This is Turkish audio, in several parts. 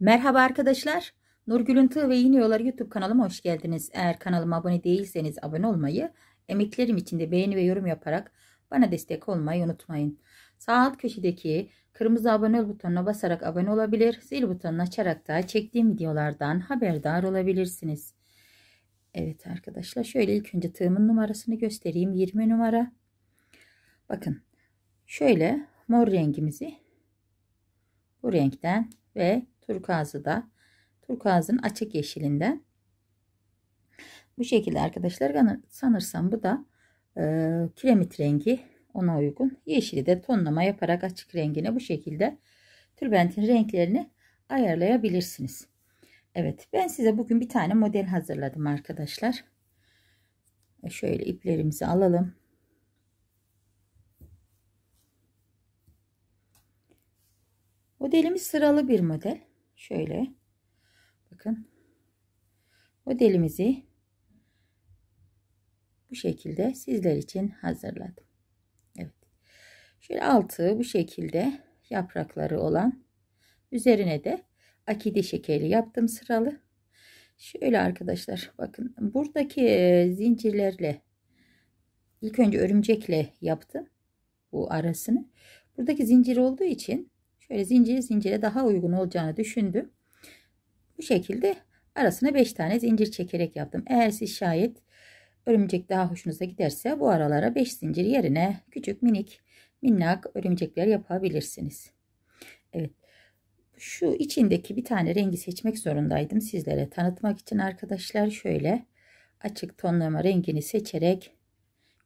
Merhaba arkadaşlar. Nurgül'ün Tığ ve Yeni Yolları YouTube kanalıma hoş geldiniz. Eğer kanalıma abone değilseniz abone olmayı, emeklerim için de beğeni ve yorum yaparak bana destek olmayı unutmayın. Sağ alt köşedeki kırmızı abone ol butonuna basarak abone olabilir, zil butonunu açarak da çektiğim videolardan haberdar olabilirsiniz. Evet arkadaşlar şöyle ilk önce tığımın numarasını göstereyim. 20 numara. Bakın şöyle mor rengimizi bu renkten ve Turkuazı da turkuazın açık yeşilinden. Bu şekilde arkadaşlar sanırsam bu da e, kiremit rengi ona uygun. Yeşili de tonlama yaparak açık rengine bu şekilde tülbentin renklerini ayarlayabilirsiniz. Evet ben size bugün bir tane model hazırladım arkadaşlar. E, şöyle iplerimizi alalım. Modelimiz sıralı bir model şöyle bakın modelimizi bu şekilde sizler için hazırladım. Evet. Şöyle altı bu şekilde yaprakları olan üzerine de akide şekeri yaptım sıralı. Şöyle arkadaşlar bakın buradaki e, zincirlerle ilk önce örümcekle yaptım bu arasını. Buradaki zincir olduğu için Şöyle zincir zincire daha uygun olacağını düşündüm. Bu şekilde arasına 5 tane zincir çekerek yaptım. Eğer siz şayet örümcek daha hoşunuza giderse bu aralara 5 zincir yerine küçük minik minnak örümcekler yapabilirsiniz. Evet. Şu içindeki bir tane rengi seçmek zorundaydım sizlere tanıtmak için arkadaşlar şöyle açık tonlama rengini seçerek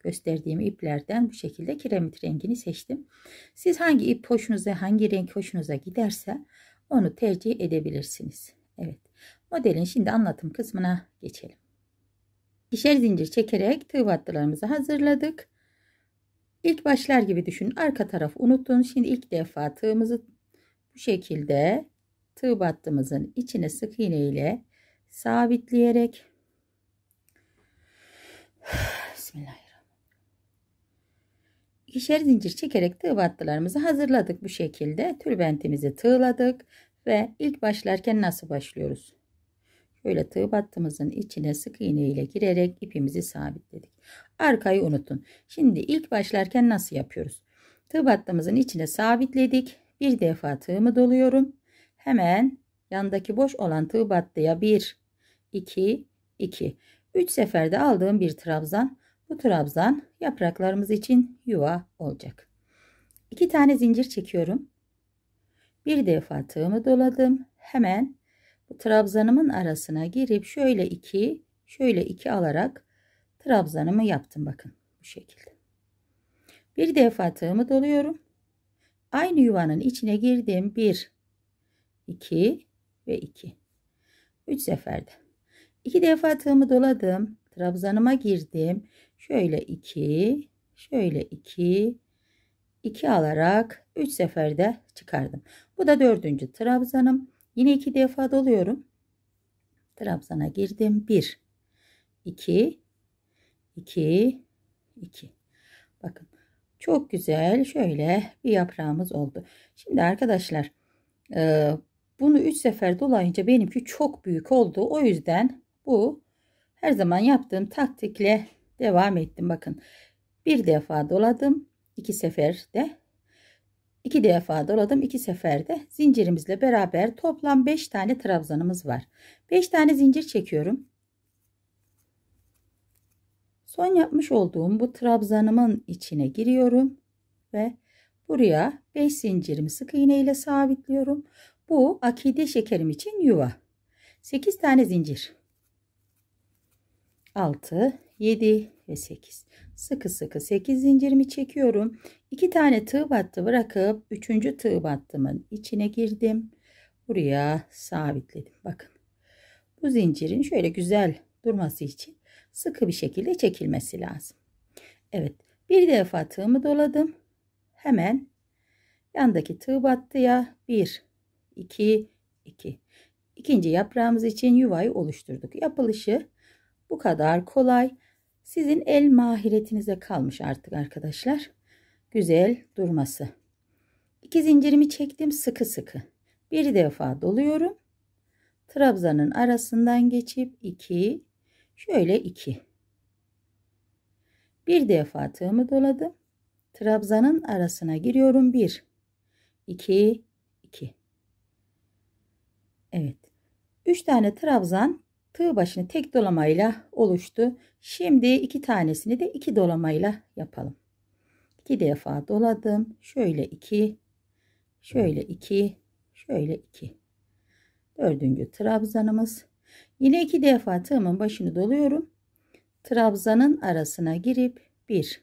gösterdiğim iplerden bu şekilde kiremit rengini seçtim. Siz hangi ip hoşunuza, hangi renk hoşunuza giderse onu tercih edebilirsiniz. Evet. Modelin şimdi anlatım kısmına geçelim. İkişer zincir çekerek tığ battılarımızı hazırladık. İlk başlar gibi düşünün. Arka taraf unutun. Şimdi ilk defa tığımızı bu şekilde tığ battığımızın içine sık iğne ile sabitleyerek Bismillah ikişer zincir çekerek tığ battılarımızı hazırladık bu şekilde. Tülbentimizi tığladık ve ilk başlarken nasıl başlıyoruz? Şöyle tığ battımızın içine sık iğne ile girerek ipimizi sabitledik. Arkayı unutun. Şimdi ilk başlarken nasıl yapıyoruz? Tığ battımızın içine sabitledik. Bir defa tığımı doluyorum. Hemen yandaki boş olan tığ battıya 1, 2, 2. 3 seferde aldığım bir trabzan bu trabzan yapraklarımız için yuva olacak. İki tane zincir çekiyorum. Bir defa tığımı doladım. Hemen bu trabzanımın arasına girip şöyle iki, şöyle iki alarak trabzanımı yaptım. Bakın bu şekilde. Bir defa tığımı doluyorum. Aynı yuvanın içine girdim. Bir, iki ve iki. Üç seferde. İki defa tığımı doladım. Trabzanıma girdim. Şöyle 2, şöyle 2, 2 alarak 3 seferde çıkardım. Bu da dördüncü trabzanım. Yine 2 defa doluyorum. Trabzana girdim. 1, 2, 2, 2. Bakın çok güzel şöyle bir yaprağımız oldu. Şimdi arkadaşlar e, bunu 3 sefer dolayınca benimki çok büyük oldu. O yüzden bu her zaman yaptığım taktikle devam ettim. Bakın bir defa doladım. iki seferde iki defa doladım. iki seferde zincirimizle beraber toplam 5 tane trabzanımız var. 5 tane zincir çekiyorum. Son yapmış olduğum bu trabzanımın içine giriyorum ve buraya 5 zincirimi sık iğne ile sabitliyorum. Bu akide şekerim için yuva. 8 tane zincir. 6 7 ve 8. Sıkı sıkı 8 zincirimi çekiyorum. 2 tane tığ battı bırakıp 3. tığ battımın içine girdim. Buraya sabitledim. Bakın. Bu zincirin şöyle güzel durması için sıkı bir şekilde çekilmesi lazım. Evet. Bir defa tığımı doladım. Hemen yandaki tığ battıya 1 2 2 İkinci yaprağımız için yuvayı oluşturduk. Yapılışı bu kadar kolay. Sizin el mahiretinize kalmış artık arkadaşlar. Güzel durması. İki zincirimi çektim sıkı sıkı. Bir defa doluyorum. Trabzanın arasından geçip 2 şöyle 2. Bir defa tığımı doladım. Trabzanın arasına giriyorum 1 2 2. Evet. 3 tane trabzan tığ başını tek dolamayla oluştu. Şimdi iki tanesini de iki dolamayla yapalım. İki defa doladım. Şöyle iki, şöyle iki, şöyle iki. Dördüncü trabzanımız. Yine iki defa tığımın başını doluyorum. Trabzanın arasına girip bir,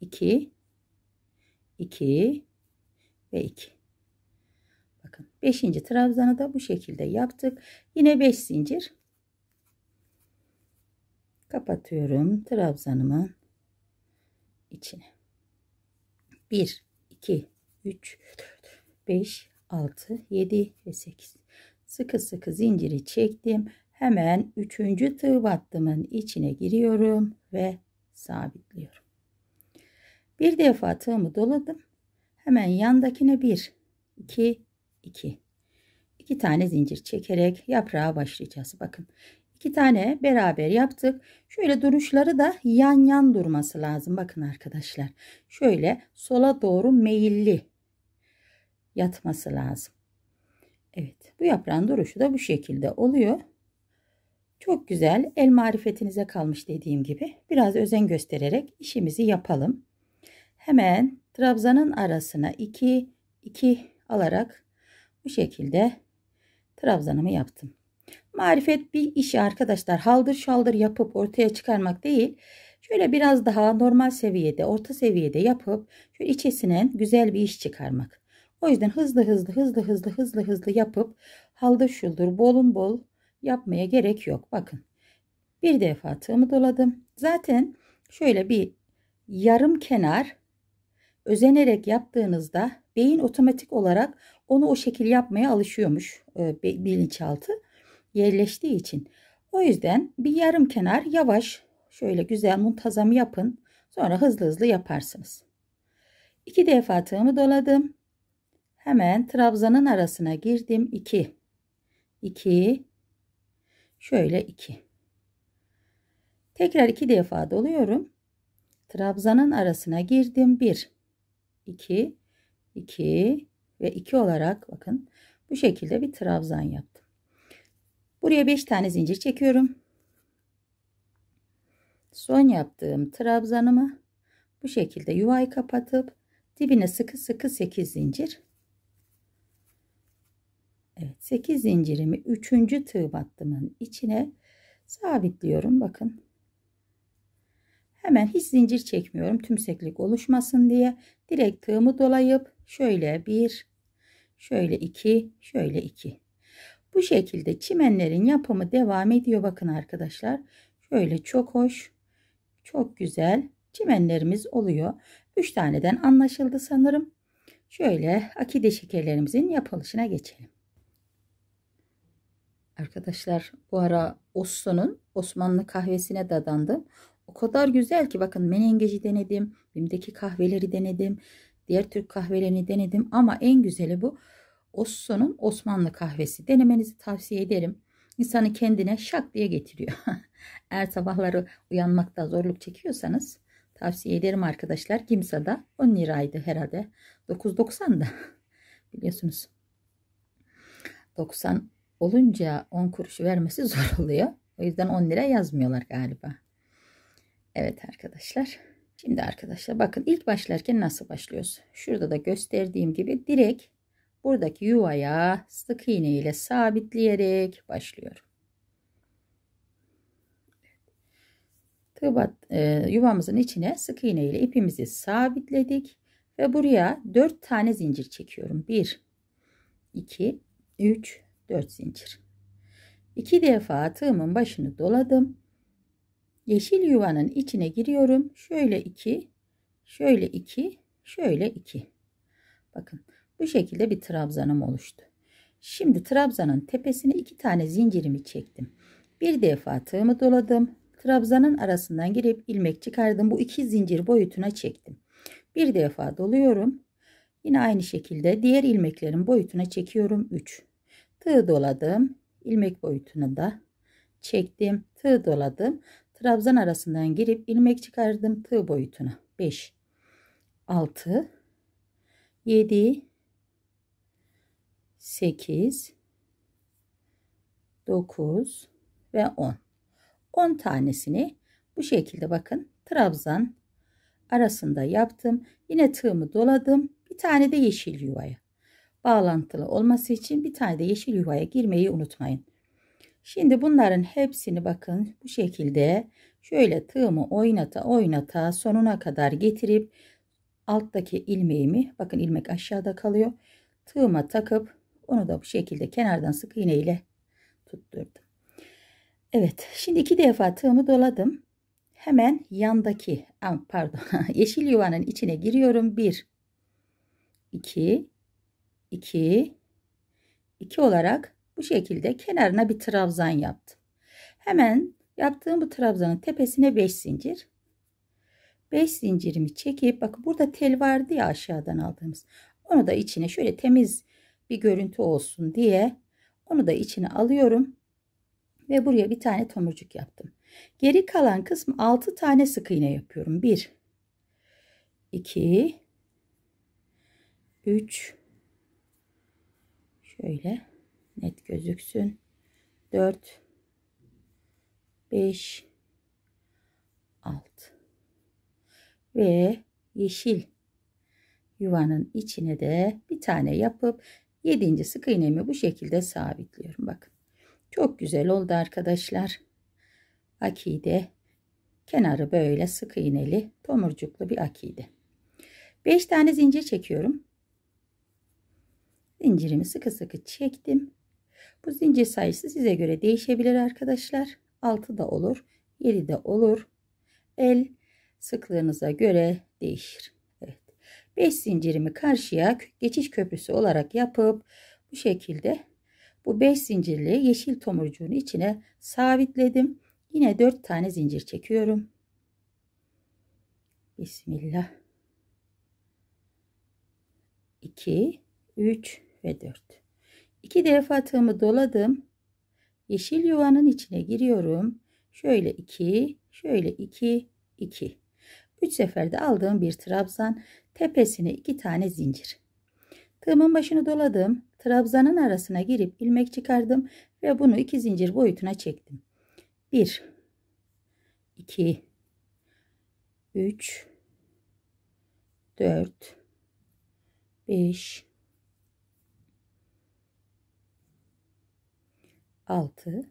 iki, iki ve iki. 5. trabzanı da bu şekilde yaptık. Yine 5 zincir. Kapatıyorum trabzanımı içine. 1 2 3 4 5 6 7 ve 8. Sıkı sıkı zinciri çektim. Hemen 3. tığ battımın içine giriyorum ve sabitliyorum. Bir defa tığımı doladım. Hemen yandakine 1 2 2. 2 tane zincir çekerek yaprağa başlayacağız. Bakın iki tane beraber yaptık. Şöyle duruşları da yan yan durması lazım. Bakın arkadaşlar şöyle sola doğru meyilli yatması lazım. Evet bu yaprağın duruşu da bu şekilde oluyor. Çok güzel el marifetinize kalmış dediğim gibi biraz özen göstererek işimizi yapalım. Hemen trabzanın arasına 2 2 alarak bu şekilde trabzanımı yaptım. Marifet bir işi arkadaşlar haldır şaldır yapıp ortaya çıkarmak değil. Şöyle biraz daha normal seviyede orta seviyede yapıp şöyle içesinden güzel bir iş çıkarmak. O yüzden hızlı hızlı hızlı hızlı hızlı hızlı yapıp haldır şuldur bolun bol yapmaya gerek yok. Bakın bir defa tığımı doladım. Zaten şöyle bir yarım kenar özenerek yaptığınızda beyin otomatik olarak onu o şekil yapmaya alışıyormuş e, bilinçaltı yerleştiği için. O yüzden bir yarım kenar yavaş şöyle güzel muntazam yapın. Sonra hızlı hızlı yaparsınız. İki defa tığımı doladım. Hemen trabzanın arasına girdim. 2 2 şöyle 2 Tekrar iki defa doluyorum. Trabzanın arasına girdim. 1 2 2 ve 2 olarak bakın bu şekilde bir trabzan yaptım. Buraya 5 tane zincir çekiyorum. Son yaptığım trabzanımı bu şekilde yuvayı kapatıp dibine sıkı sıkı 8 zincir. Evet 8 zincirimi 3. tığ battımın içine sabitliyorum. Bakın Hemen hiç zincir çekmiyorum tümseklik oluşmasın diye. Direkt tığımı dolayıp şöyle bir Şöyle 2, şöyle 2. Bu şekilde çimenlerin yapımı devam ediyor. Bakın arkadaşlar. Şöyle çok hoş, çok güzel çimenlerimiz oluyor. 3 taneden anlaşıldı sanırım. Şöyle akide şekerlerimizin yapılışına geçelim. Arkadaşlar bu ara Osso'nun Osmanlı kahvesine dadandım. O kadar güzel ki bakın menengeci denedim. Bim'deki kahveleri denedim. Diğer Türk kahvelerini denedim. Ama en güzeli bu. Osso'nun Osmanlı kahvesi denemenizi tavsiye ederim. İnsanı kendine şak diye getiriyor. Eğer sabahları uyanmakta zorluk çekiyorsanız tavsiye ederim arkadaşlar. Kimsa'da 10 liraydı herhalde. 9.90'da biliyorsunuz. 90 olunca 10 kuruş vermesi zor oluyor. O yüzden 10 lira yazmıyorlar galiba. Evet arkadaşlar. Şimdi arkadaşlar bakın ilk başlarken nasıl başlıyoruz? Şurada da gösterdiğim gibi direkt buradaki yuvaya sık iğne ile sabitleyerek başlıyorum. Tığbat, e, yuvamızın içine sık iğne ile ipimizi sabitledik ve buraya 4 tane zincir çekiyorum. 1 2 3 4 zincir. 2 defa tığımın başını doladım. Yeşil yuvanın içine giriyorum. Şöyle 2, şöyle 2, şöyle 2. Bakın bu şekilde bir trabzanım oluştu. Şimdi trabzanın tepesine iki tane zincirimi çektim. Bir defa tığımı doladım. Trabzanın arasından girip ilmek çıkardım. Bu iki zincir boyutuna çektim. Bir defa doluyorum. Yine aynı şekilde diğer ilmeklerin boyutuna çekiyorum 3. Tığ doladım. ilmek boyutunu da çektim. Tığ doladım. Trabzan arasından girip ilmek çıkardım tığ boyutuna. 5 6 7 8 9 ve 10. 10 tanesini bu şekilde bakın trabzan arasında yaptım. Yine tığımı doladım. Bir tane de yeşil yuvaya. Bağlantılı olması için bir tane de yeşil yuvaya girmeyi unutmayın. Şimdi bunların hepsini bakın bu şekilde şöyle tığımı oynata oynata sonuna kadar getirip alttaki ilmeğimi bakın ilmek aşağıda kalıyor. Tığıma takıp onu da bu şekilde kenardan sık iğne ile tutturdum. Evet şimdi iki defa tığımı doladım. Hemen yandaki pardon yeşil yuvanın içine giriyorum. 1 2 2 2 olarak bu şekilde kenarına bir trabzan yaptım. Hemen yaptığım bu trabzanın tepesine 5 zincir. 5 zincirimi çekip bak burada tel vardı ya aşağıdan aldığımız. Onu da içine şöyle temiz bir görüntü olsun diye onu da içine alıyorum. Ve buraya bir tane tomurcuk yaptım. Geri kalan kısmı 6 tane sık iğne yapıyorum. 1 2 3 şöyle net gözüksün. 4 5 6 ve yeşil yuvanın içine de bir tane yapıp 7. sık iğnemi bu şekilde sabitliyorum. Bakın. Çok güzel oldu arkadaşlar. Akide kenarı böyle sık iğneli, tomurcuklu bir akide. 5 tane zincir çekiyorum. Zincirimi sıkı sıkı çektim. Bu zincir sayısı size göre değişebilir arkadaşlar. 6 da olur, 7 de olur. El sıklığınıza göre değişir. 5 zincirimi karşıya geçiş köprüsü olarak yapıp bu şekilde bu 5 zincirli yeşil tomurcuğun içine sabitledim. Yine 4 tane zincir çekiyorum. Bismillah. 2, 3 ve 4. 2 defa tığımı doladım. Yeşil yuvanın içine giriyorum. Şöyle 2, şöyle 2, 2. 3 seferde aldığım bir trabzan Tepesine iki tane zincir. Tığımın başını doladım. Trabzanın arasına girip ilmek çıkardım ve bunu iki zincir boyutuna çektim. 1 2 3 4 5 6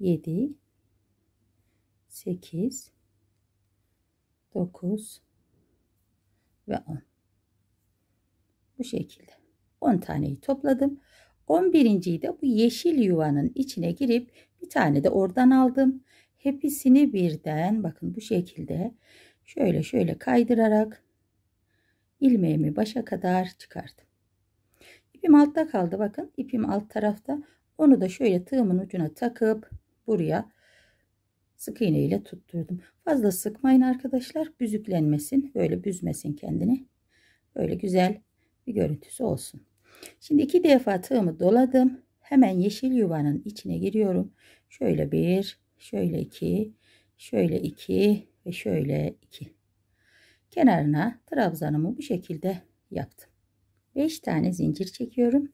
7 8 9 ve 10. Bu şekilde 10 taneyi topladım. 11.yi de bu yeşil yuvanın içine girip bir tane de oradan aldım. Hepsini birden bakın bu şekilde şöyle şöyle kaydırarak ilmeğimi başa kadar çıkardım. İpim altta kaldı bakın ipim alt tarafta. Onu da şöyle tığımın ucuna takıp buraya sık iğne ile tutturdum. Fazla sıkmayın arkadaşlar. Büzüklenmesin. Böyle büzmesin kendini. Böyle güzel bir görüntüsü olsun. Şimdi iki defa tığımı doladım. Hemen yeşil yuvanın içine giriyorum. Şöyle bir, şöyle iki, şöyle iki ve şöyle iki. Kenarına trabzanımı bu şekilde yaptım. 5 tane zincir çekiyorum.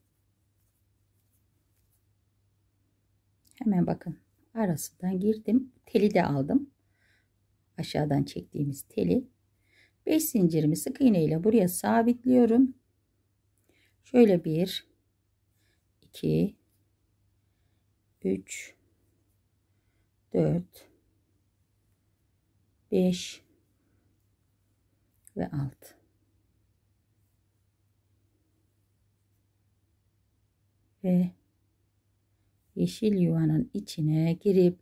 Hemen bakın arasından girdim. Teli de aldım. Aşağıdan çektiğimiz teli. 5 zincirimi sık iğne ile buraya sabitliyorum. Şöyle 1 2 3 4 5 ve 6 ve yeşil yuvanın içine girip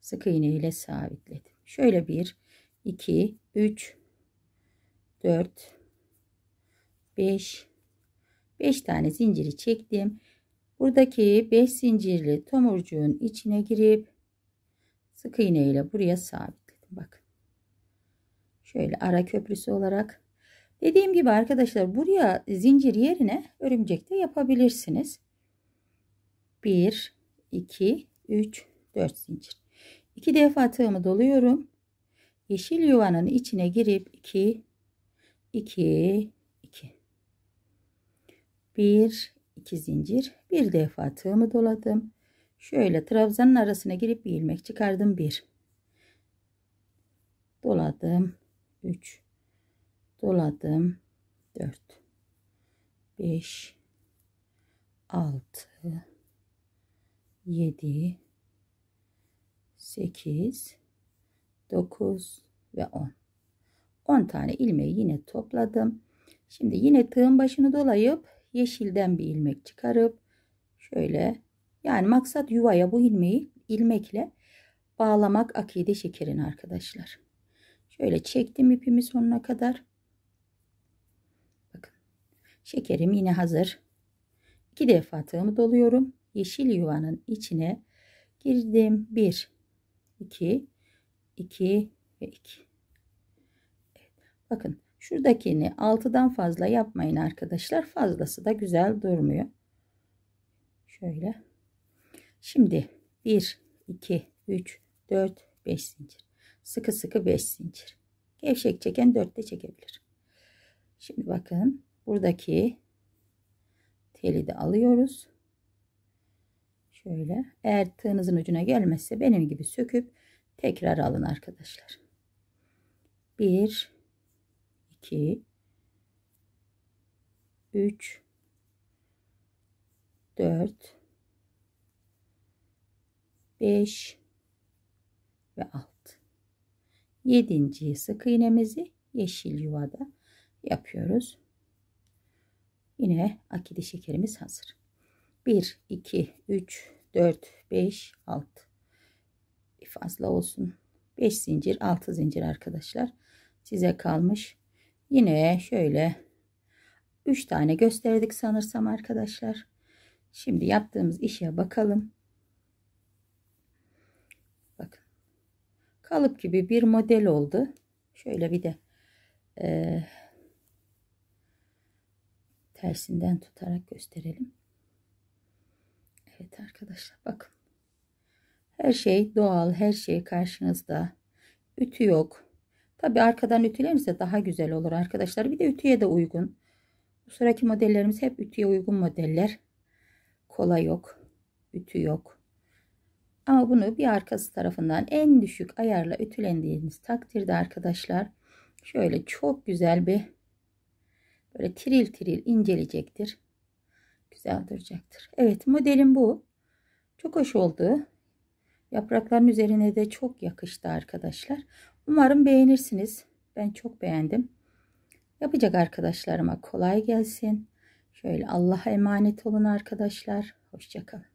sık iğne ile sabitledim. Şöyle bir, iki, üç, dört, beş, beş tane zinciri çektim. Buradaki 5 zincirli tomurcuğun içine girip sık iğne ile buraya sabitledim. Bakın. Şöyle ara köprüsü olarak. Dediğim gibi arkadaşlar buraya zincir yerine örümcek de yapabilirsiniz. 1 2 3 4 zincir 2 defa tığımı doluyorum yeşil yuvanın içine girip 2 2 2 1 2 zincir bir defa tığımı doladım şöyle trabzanın arasına girip bir ilmek çıkardım 1 doladım 3 doladım 4 5 6 7 8 9 ve 10 10 tane ilmeği yine topladım şimdi yine tığın başını dolayıp yeşilden bir ilmek çıkarıp şöyle yani maksat yuvaya bu ilmeği ilmekle bağlamak akide şekerin arkadaşlar şöyle çektim ipimi sonuna kadar bakın şekerim yine hazır iki defa tığımı doluyorum yeşil yuvanın içine girdim. 1, 2, 2 ve 2. Evet, bakın şuradakini 6'dan fazla yapmayın arkadaşlar. Fazlası da güzel durmuyor. Şöyle. Şimdi 1, 2, 3, 4, 5 zincir. Sıkı sıkı 5 zincir. Gevşek çeken 4 de çekebilir. Şimdi bakın buradaki teli de alıyoruz. Şöyle. Eğer tığınızın ucuna gelmezse benim gibi söküp tekrar alın arkadaşlar. 1 2 3 4 5 ve 6. 7. sık iğnemizi yeşil yuvada yapıyoruz. Yine akide şekerimiz hazır. 1 2 3 4 5 6 bir fazla olsun 5 zincir 6 zincir arkadaşlar size kalmış yine şöyle 3 tane gösterdik sanırsam arkadaşlar şimdi yaptığımız işe bakalım bakın kalıp gibi bir model oldu şöyle bir de e, tersinden tutarak gösterelim Evet arkadaşlar bakın. Her şey doğal, her şey karşınızda. Ütü yok. Tabi arkadan ütülerse daha güzel olur arkadaşlar. Bir de ütüye de uygun. Bu sıraki modellerimiz hep ütüye uygun modeller. Kola yok. Ütü yok. Ama bunu bir arkası tarafından en düşük ayarla ütülendiğiniz takdirde arkadaşlar şöyle çok güzel bir böyle tiril tiril incelecektir güzel duracaktır. Evet modelim bu. Çok hoş oldu. Yaprakların üzerine de çok yakıştı arkadaşlar. Umarım beğenirsiniz. Ben çok beğendim. Yapacak arkadaşlarıma kolay gelsin. Şöyle Allah'a emanet olun arkadaşlar. Hoşçakalın.